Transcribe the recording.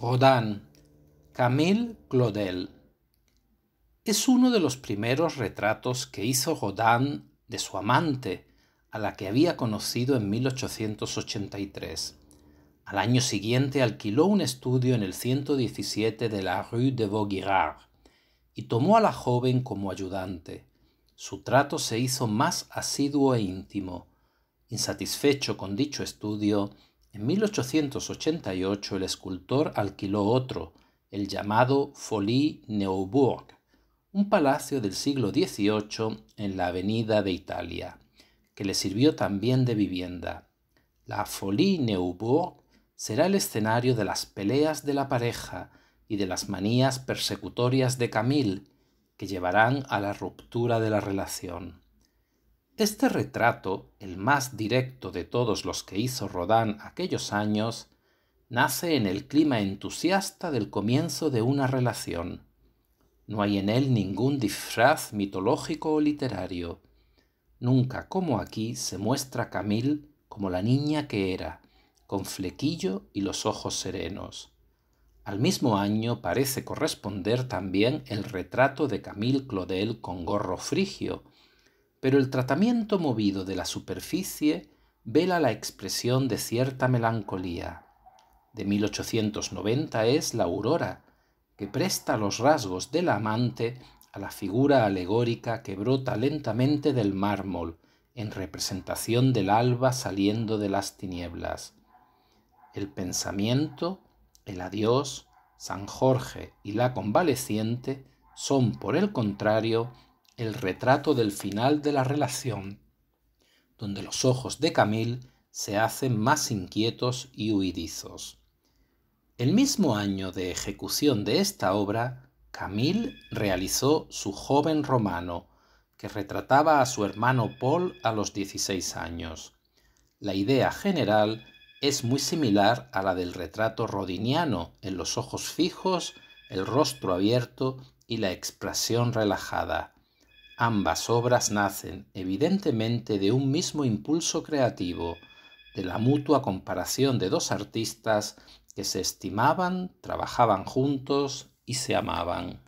Rodin, Camille Claudel. Es uno de los primeros retratos que hizo Rodin de su amante, a la que había conocido en 1883. Al año siguiente alquiló un estudio en el 117 de la Rue de Vaugirard y tomó a la joven como ayudante. Su trato se hizo más asiduo e íntimo. Insatisfecho con dicho estudio, en 1888 el escultor alquiló otro, el llamado Folie Neubourg, un palacio del siglo XVIII en la avenida de Italia, que le sirvió también de vivienda. La Folie Neubourg será el escenario de las peleas de la pareja y de las manías persecutorias de Camille, que llevarán a la ruptura de la relación. Este retrato, el más directo de todos los que hizo Rodán aquellos años, nace en el clima entusiasta del comienzo de una relación. No hay en él ningún disfraz mitológico o literario. Nunca como aquí se muestra Camille como la niña que era, con flequillo y los ojos serenos. Al mismo año parece corresponder también el retrato de Camille Claudel con gorro frigio, pero el tratamiento movido de la superficie vela la expresión de cierta melancolía. De 1890 es La Aurora, que presta los rasgos del amante a la figura alegórica que brota lentamente del mármol en representación del alba saliendo de las tinieblas. El pensamiento, el adiós, San Jorge y la convaleciente son, por el contrario, el retrato del final de la relación, donde los ojos de Camille se hacen más inquietos y huidizos. El mismo año de ejecución de esta obra, Camille realizó su joven romano, que retrataba a su hermano Paul a los 16 años. La idea general es muy similar a la del retrato rodiniano en los ojos fijos, el rostro abierto y la expresión relajada. Ambas obras nacen evidentemente de un mismo impulso creativo, de la mutua comparación de dos artistas que se estimaban, trabajaban juntos y se amaban.